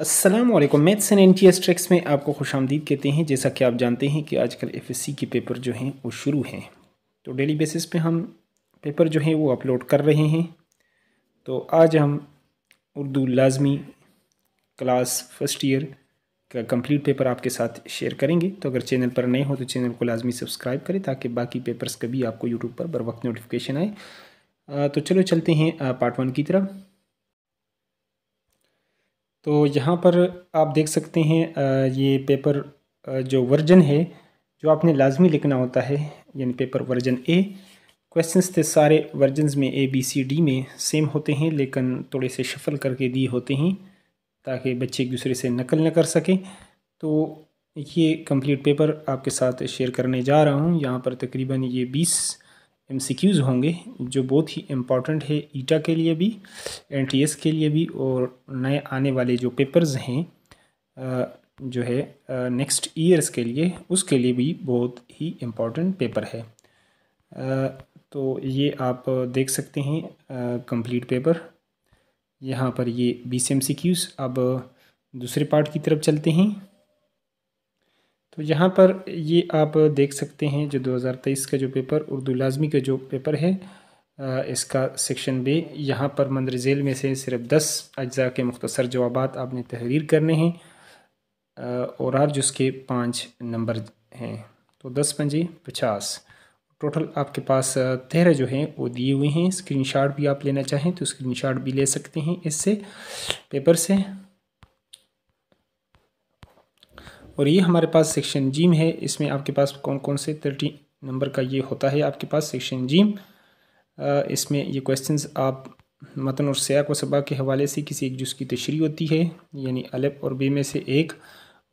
Aslam maths and N T S tricks में आपको खुश आमदीद कहते हैं जैसा कि आप जानते हैं कि आजकल एफ एस सी के पेपर जो हैं वो शुरू हैं तो डेली बेसिस पे हम पेपर जो हैं वो अपलोड कर रहे हैं तो आज हम उर्दू लाजमी क्लास फर्स्ट ईयर का कंप्लीट पेपर आपके साथ शेयर करेंगे तो अगर चैनल पर नए हो तो चैनल को लाजमी सब्सक्राइब करें ताकि बाकी पेपर्स का भी आपको यूट्यूब पर बर वक्त नोटिफिकेशन आए तो चलो चलते हैं पार्ट वन की तरफ तो यहाँ पर आप देख सकते हैं ये पेपर जो वर्जन है जो आपने लाजमी लिखना होता है यानी पेपर वर्जन ए क्वेश्चंस थे सारे वर्जनस में ए बी सी डी में सेम होते हैं लेकिन थोड़े से शफल करके दिए होते हैं ताकि बच्चे एक दूसरे से नकल न कर सकें तो ये कंप्लीट पेपर आपके साथ शेयर करने जा रहा हूँ यहाँ पर तकरीबन ये बीस एम होंगे जो बहुत ही इम्पॉर्टेंट है ईटा के लिए भी एन के लिए भी और नए आने वाले जो पेपर्स हैं जो है नेक्स्ट ईयर्स के लिए उसके लिए भी बहुत ही इम्पॉर्टेंट पेपर है तो ये आप देख सकते हैं कंप्लीट पेपर यहाँ पर ये बीस एम सी क्यूज़ अब दूसरे पार्ट की तरफ चलते हैं तो यहाँ पर ये आप देख सकते हैं जो 2023 का जो पेपर उर्दू लाजमी का जो पेपर है इसका सेक्शन बे यहाँ पर मंदर झेल में से सिर्फ दस अज्जा के मुख्तर जवाब आपने तहरीर करने हैं और आज उसके पाँच नंबर हैं तो दस पंजे पचास टोटल आपके पास तेरह जो हैं वो दिए हुए हैं स्क्रीनशॉट भी आप लेना चाहें तो स्क्रीनशॉट भी ले सकते हैं इससे पेपर से और ये हमारे पास सेक्शन जीम है इसमें आपके पास कौन कौन से थर्टी नंबर का ये होता है आपके पास सेक्शन जीम इसमें ये क्वेश्चंस आप मतन और सयाक व सबा के हवाले से किसी एक जुज़ की तशरी होती है यानी अलब और बे में से एक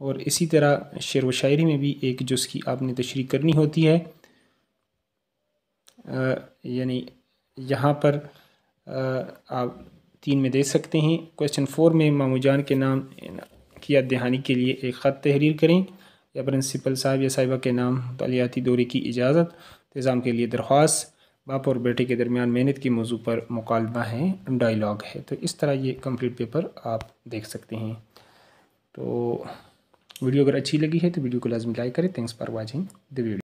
और इसी तरह शेर व शायरी में भी एक जुज़ की आपने तशरी करनी होती है यानी यहाँ पर आ, आप तीन में दे सकते हैं क्वेश्चन फोर में मामू जान के नाम की याद दहानी के लिए एक ख़त तहरीर करें या प्रिंसिपल साहब या साहिबा के नाम तलियाती दौरे की इजाज़त निज़ाम के लिए दरख्वास बाप और बेटे के दरमियान मेहनत के मौजू पर मुकालबा है डायलाग है तो इस तरह ये कम्प्लीट पेपर आप देख सकते हैं तो वीडियो अगर अच्छी लगी है तो वीडियो को लाजमी लाइक करें thanks for watching the video